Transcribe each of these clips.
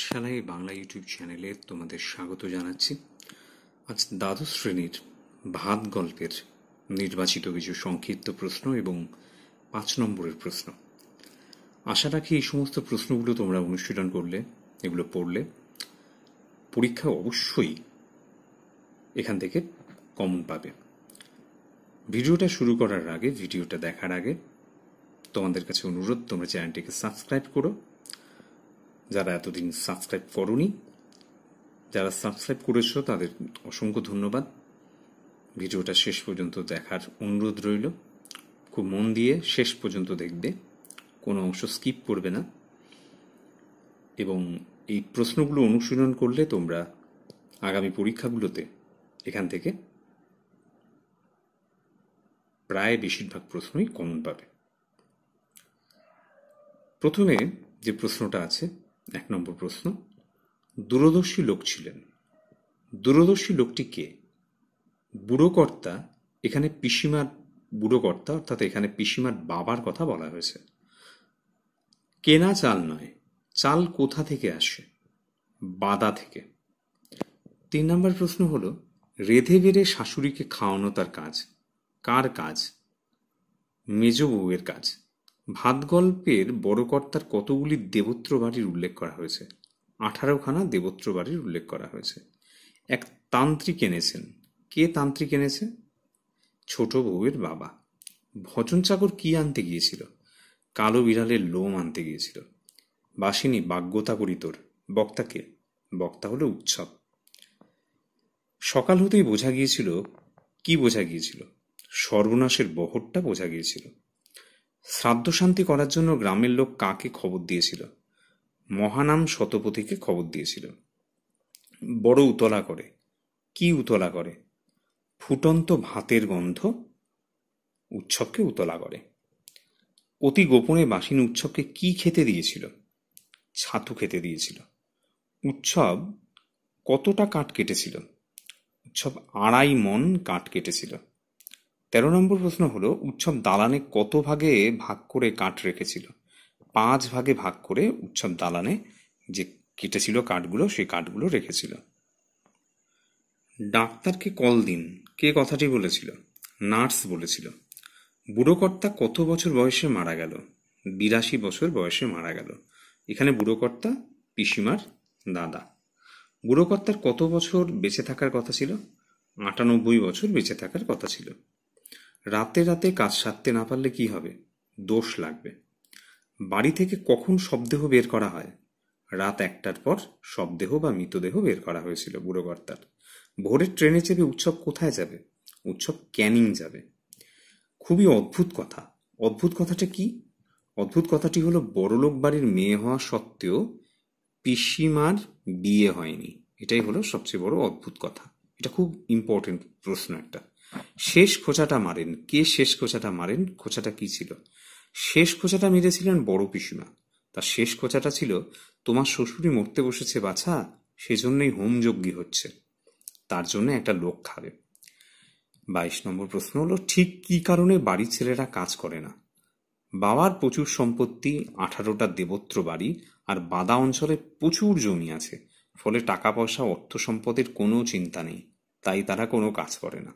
পাঠশালায় বাংলা ইউটিউব চ্যানেলে তোমাদের স্বাগত জানাচ্ছি আজ দ্বাদশ শ্রেণীর ভাত গল্পের নির্বাচিত কিছু সংক্ষিপ্ত প্রশ্ন এবং পাঁচ নম্বরের প্রশ্ন আশা রাখি এই সমস্ত প্রশ্নগুলো তোমরা অনুশীলন করলে এগুলো পড়লে পরীক্ষা অবশ্যই এখান থেকে কমন পাবে ভিডিওটা শুরু করার আগে ভিডিওটা দেখার আগে তোমাদের কাছে অনুরোধ তোমরা চ্যানেলটিকে সাবস্ক্রাইব করো যারা এতদিন সাবস্ক্রাইব করনি যারা সাবস্ক্রাইব করেছ তাদের অসংখ্য ধন্যবাদ ভিডিওটা শেষ পর্যন্ত দেখার অনুরোধ রইল খুব মন দিয়ে শেষ পর্যন্ত দেখবে কোনো অংশ স্কিপ করবে না এবং এই প্রশ্নগুলো অনুশীলন করলে তোমরা আগামী পরীক্ষাগুলোতে এখান থেকে প্রায় বেশিরভাগ প্রশ্নই কমন পাবে প্রথমে যে প্রশ্নটা আছে এক নম্বর প্রশ্ন দূরদর্শী লোক ছিলেন দূরদর্শী লোকটি কে বুড়োকর্তা এখানে পিসিমার বুড়োকর্তা অর্থাৎ এখানে পিসিমার বাবার কথা বলা হয়েছে কেনা চাল নয় চাল কোথা থেকে আসে বাদা থেকে তিন নম্বর প্রশ্ন হল রেধে বেড়ে শাশুড়িকে খাওয়ানো তার কাজ কার কাজ মেজ কাজ ভাত গল্পের বড়কর্তার কতগুলি দেবত্র বাড়ির উল্লেখ করা হয়েছে আঠারোখানা দেবত্র বাড়ির উল্লেখ করা হয়েছে এক তান্ত্রিক এনেছেন কে তান্ত্রিক এনেছে ছোট বউয়ের বাবা ভজন চাকর কি আনতে গিয়েছিল কালো বিড়ালের লোম আনতে গিয়েছিল বাসিনী বাগ্যতা করি তোর বক্তাকে বক্তা হলো উৎসব সকাল হতেই বোঝা গিয়েছিল কি বোঝা গিয়েছিল সর্বনাশের বহরটা বোঝা গিয়েছিল শ্রাদ্ধশান্তি করার জন্য গ্রামের লোক কাকে খবর দিয়েছিল মহানাম শতপথীকে খবর দিয়েছিল বড় উতলা করে কি উতলা করে ফুটন্ত ভাতের গন্ধ উৎসবকে উতলা করে অতি গোপনে বাসিন উৎসবকে কি খেতে দিয়েছিল ছাতু খেতে দিয়েছিল উৎসব কতটা কাঠ কেটেছিল উৎসব আড়াই মন কাঠ কেটেছিল তেরো নম্বর প্রশ্ন হল উৎসব দালানে কত ভাগে ভাগ করে কাঠ রেখেছিল পাঁচ ভাগে ভাগ করে উৎসব দালানে যে কেটেছিল কাঠগুলো সেই কাঠগুলো রেখেছিল ডাক্তারকে কল দিন কে কথাটি বলেছিল নার্স বলেছিল বুড়োকর্তা কত বছর বয়সে মারা গেল বিরাশি বছর বয়সে মারা গেল এখানে বুড়োকর্তা পিসিমার দাদা বুড়োকর্তার কত বছর বেঁচে থাকার কথা ছিল আটানব্বই বছর বেঁচে থাকার কথা ছিল রাতে রাতে কাজ সারতে না পারলে কি হবে দোষ লাগবে বাড়ি থেকে কখন শবদেহ বের করা হয় রাত একটার পর শবদেহ বা মৃতদেহ বের করা হয়েছিল কর্তার ভোরের ট্রেনে চেপে উৎসব কোথায় যাবে উৎসব ক্যানিং যাবে খুবই অদ্ভুত কথা অদ্ভুত কথাটা কি অদ্ভুত কথাটি হলো বড়লোক বাড়ির মেয়ে হওয়া সত্ত্বেও পিসিমার বিয়ে হয়নি এটাই হলো সবচেয়ে বড় অদ্ভুত কথা এটা খুব ইম্পর্টেন্ট প্রশ্ন একটা শেষ খোঁচাটা মারেন কে শেষ খোঁচাটা মারেন খোঁচাটা কি ছিল শেষ খোঁচাটা মেরেছিলেন বড় পিসিমা তার শেষ খোঁচাটা ছিল তোমার শ্বশুরি মরতে বসেছে বাছা সেজন্যই হোমযজ্ঞী হচ্ছে তার জন্য একটা লোক খাবে বাইশ নম্বর প্রশ্ন হলো ঠিক কি কারণে বাড়ির ছেলেরা কাজ করে না বাবার প্রচুর সম্পত্তি আঠারোটা দেবত্র বাড়ি আর বাদা অঞ্চলে প্রচুর জমি আছে ফলে টাকা পয়সা অর্থ সম্পদের কোনো চিন্তা নেই তাই তারা কোনো কাজ করে না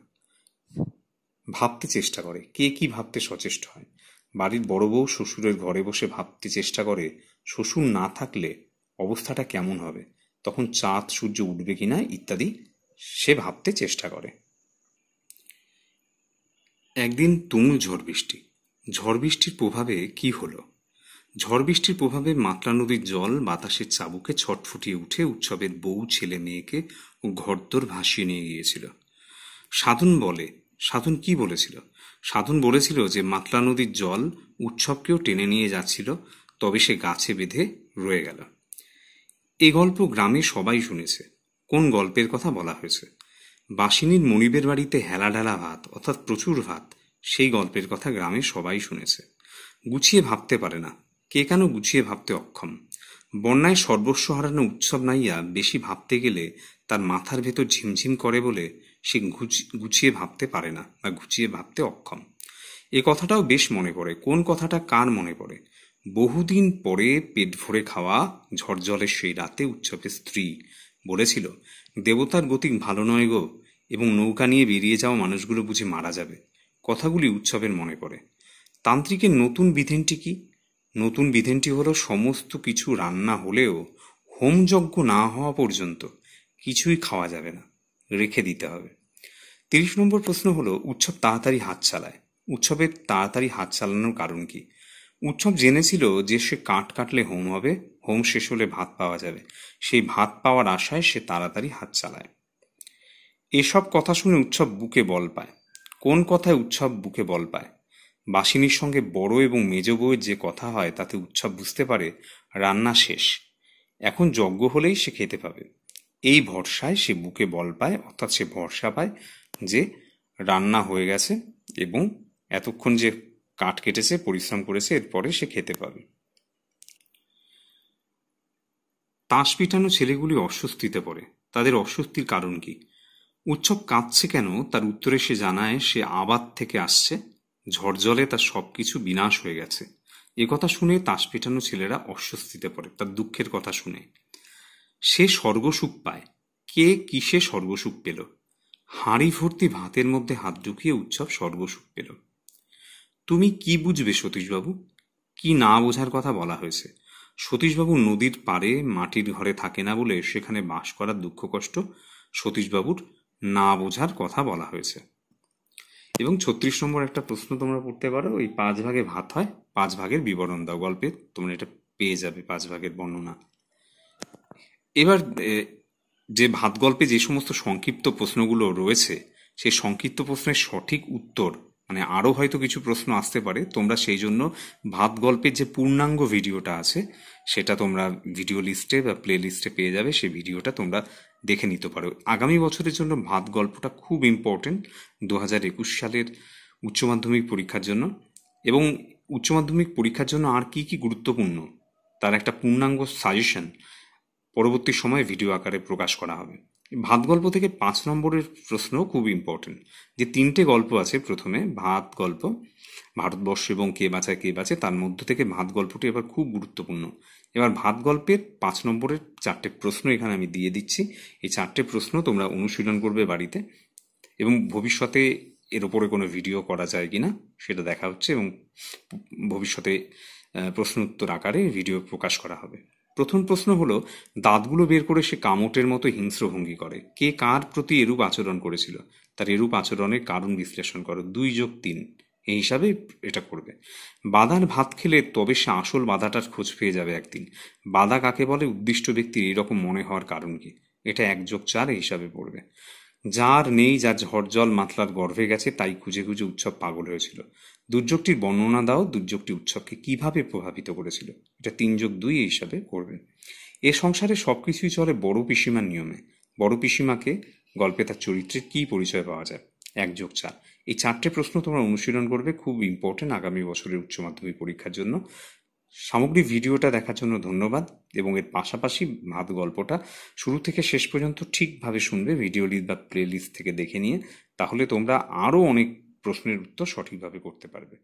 ভাবতে চেষ্টা করে কে কি ভাবতে সচেষ্ট হয় বাড়ির বড় বউ শ্বশুরের ঘরে বসে ভাবতে চেষ্টা করে শ্বশুর না থাকলে অবস্থাটা কেমন হবে তখন চাঁদ সূর্য উঠবে কিনা ইত্যাদি সে ভাবতে চেষ্টা করে একদিন তুমুল ঝড় বৃষ্টি ঝড় বৃষ্টির প্রভাবে কি হলো ঝড় বৃষ্টির প্রভাবে মাতলা নদীর জল বাতাসের চাবুকে ছটফুটিয়ে উঠে উৎসবের বউ ছেলে মেয়েকে ও ঘরদোর ভাসিয়ে নিয়ে গিয়েছিল সাধন বলে সাধন কি বলেছিল সাধন বলেছিল যে মাতলা নদীর জল উৎসবকেও টেনে নিয়ে যাচ্ছিল তবে সে গাছে বেঁধে রয়ে গেল এ গল্প গ্রামে সবাই শুনেছে কোন গল্পের কথা বলা হয়েছে বাসিনীর মনিবের বাড়িতে হেলাঢালা ভাত অর্থাৎ প্রচুর ভাত সেই গল্পের কথা গ্রামে সবাই শুনেছে গুছিয়ে ভাবতে পারে না কে কেন গুছিয়ে ভাবতে অক্ষম বন্যায় সর্বস্ব হারানো উৎসব নাইয়া বেশি ভাবতে গেলে তার মাথার ভেতর ঝিমঝিম করে বলে সে গুছিয়ে ভাবতে পারে না বা গুছিয়ে ভাবতে অক্ষম এ কথাটাও বেশ মনে পড়ে কোন কথাটা কার মনে পড়ে বহুদিন পরে পেট ভরে খাওয়া ঝড়জলের সেই রাতে উৎসবের স্ত্রী বলেছিল দেবতার গতি ভালো নয় গো এবং নৌকা নিয়ে বেরিয়ে যাওয়া মানুষগুলো বুঝে মারা যাবে কথাগুলি উৎসবের মনে পড়ে তান্ত্রিকের নতুন বিধেনটি কি নতুন বিধেনটি হলো সমস্ত কিছু রান্না হলেও হোমযজ্ঞ না হওয়া পর্যন্ত কিছুই খাওয়া যাবে না রেখে দিতে হবে তিরিশ নম্বর প্রশ্ন হলো উৎসব তাড়াতাড়ি হাত চালায় উৎসবের তাড়াতাড়ি হাত চালানোর কারণ কি উৎসব জেনেছিল যে সে কাঠ কাটলে হোম হবে হোম শেষ হলে ভাত পাওয়া যাবে সেই ভাত পাওয়ার আশায় সে তাড়াতাড়ি হাত চালায় এসব কথা শুনে উৎসব বুকে বল পায় কোন কথায় উৎসব বুকে বল পায় বাসিনীর সঙ্গে বড় এবং মেজ বউয়ের যে কথা হয় তাতে উৎসব বুঝতে পারে রান্না শেষ এখন যজ্ঞ হলেই সে খেতে পাবে এই ভরসায় সে বুকে বল পায় অর্থাৎ সে ভরসা পায় যে রান্না হয়ে গেছে এবং এতক্ষণ যে কাঠ কেটেছে পরিশ্রম করেছে এরপরে সে খেতে পাবে তাস পিটানো ছেলেগুলি অস্বস্তিতে পড়ে তাদের অস্বস্তির কারণ কি উৎসব কাঁদছে কেন তার উত্তরে সে জানায় সে আবাদ থেকে আসছে ঝড়জলে তার সবকিছু বিনাশ হয়ে গেছে এ কথা শুনে তাস পিটানো ছেলেরা অস্বস্তিতে পড়ে তার দুঃখের কথা শুনে সে স্বর্গসুখ পায় কে কিসে স্বর্গসুখ পেল হাঁড়ি ভর্তি ভাতের মধ্যে হাত ঢুকিয়ে উৎসব স্বর্গসুখ পেল তুমি কি বুঝবে সতীশবাবু কি না বোঝার কথা বলা হয়েছে সতীশবাবু নদীর পাড়ে মাটির ঘরে থাকে না বলে সেখানে বাস করার দুঃখ কষ্ট সতীশবাবুর না বোঝার কথা বলা হয়েছে এবং ছত্রিশ নম্বর একটা প্রশ্ন তোমরা পড়তে পারো ওই পাঁচ ভাগে ভাত হয় পাঁচ ভাগের বিবরণ দাও গল্পে তোমরা এটা পেয়ে যাবে পাঁচ ভাগের বর্ণনা এবার যে ভাত গল্পে যে সমস্ত সংক্ষিপ্ত প্রশ্নগুলো রয়েছে সেই সংক্ষিপ্ত প্রশ্নের সঠিক উত্তর মানে আরও হয়তো কিছু প্রশ্ন আসতে পারে তোমরা সেই জন্য ভাত গল্পের যে পূর্ণাঙ্গ ভিডিওটা আছে সেটা তোমরা ভিডিও লিস্টে বা প্লে লিস্টে পেয়ে যাবে সেই ভিডিওটা তোমরা দেখে নিতে পারো আগামী বছরের জন্য ভাত গল্পটা খুব ইম্পর্টেন্ট দু হাজার একুশ সালের উচ্চ মাধ্যমিক পরীক্ষার জন্য এবং উচ্চ মাধ্যমিক পরীক্ষার জন্য আর কি কি গুরুত্বপূর্ণ তার একটা পূর্ণাঙ্গ সাজেশন পরবর্তী সময়ে ভিডিও আকারে প্রকাশ করা হবে ভাত গল্প থেকে পাঁচ নম্বরের প্রশ্ন খুব ইম্পর্টেন্ট যে তিনটে গল্প আছে প্রথমে ভাত গল্প ভারতবর্ষ এবং কে বাঁচায় কে বাঁচে তার মধ্য থেকে ভাত গল্পটি এবার খুব গুরুত্বপূর্ণ এবার ভাত গল্পের পাঁচ নম্বরের চারটে প্রশ্ন এখানে আমি দিয়ে দিচ্ছি এই চারটে প্রশ্ন তোমরা অনুশীলন করবে বাড়িতে এবং ভবিষ্যতে এর ওপরে কোনো ভিডিও করা যায় কি না সেটা দেখা হচ্ছে এবং ভবিষ্যতে প্রশ্ন উত্তর আকারে ভিডিও প্রকাশ করা হবে প্রথম প্রশ্ন হলো দাঁতগুলো বের করে সে কামটের মতো হিংস্র ভঙ্গি করে কে কার প্রতি এরূপ আচরণ করেছিল তার এরূপ আচরণের কারণ বিশ্লেষণ করো দুই যোগ তিন এই হিসাবে এটা করবে বাদার ভাত খেলে তবে সে আসল বাধাটার খোঁজ পেয়ে যাবে একদিন বাদা কাকে বলে উদ্দিষ্ট ব্যক্তির এরকম মনে হওয়ার কারণ কি এটা এক যোগ চার হিসাবে পড়বে যার নেই যার জল মাতলার গর্ভে গেছে তাই খুঁজে খুঁজে উৎসব পাগল হয়েছিল দুর্যোগটির বর্ণনা দাও দুর্যোগটি উৎসবকে কিভাবে প্রভাবিত করেছিল এটা তিন যোগ দুই হিসাবে করবে এ সংসারে সব কিছুই চলে বড় পিসিমার নিয়মে বড় পিসিমাকে গল্পে তার চরিত্রের কী পরিচয় পাওয়া যায় এক যোগ চার এই চারটে প্রশ্ন তোমরা অনুশীলন করবে খুব ইম্পর্টেন্ট আগামী বছরের উচ্চ মাধ্যমিক পরীক্ষার জন্য সামগ্রিক ভিডিওটা দেখার জন্য ধন্যবাদ এবং এর পাশাপাশি ভাত গল্পটা শুরু থেকে শেষ পর্যন্ত ঠিকভাবে শুনবে ভিডিও লিস্ট বা লিস্ট থেকে দেখে নিয়ে তাহলে তোমরা আরও অনেক প্রশ্নের উত্তর সঠিকভাবে করতে পারবে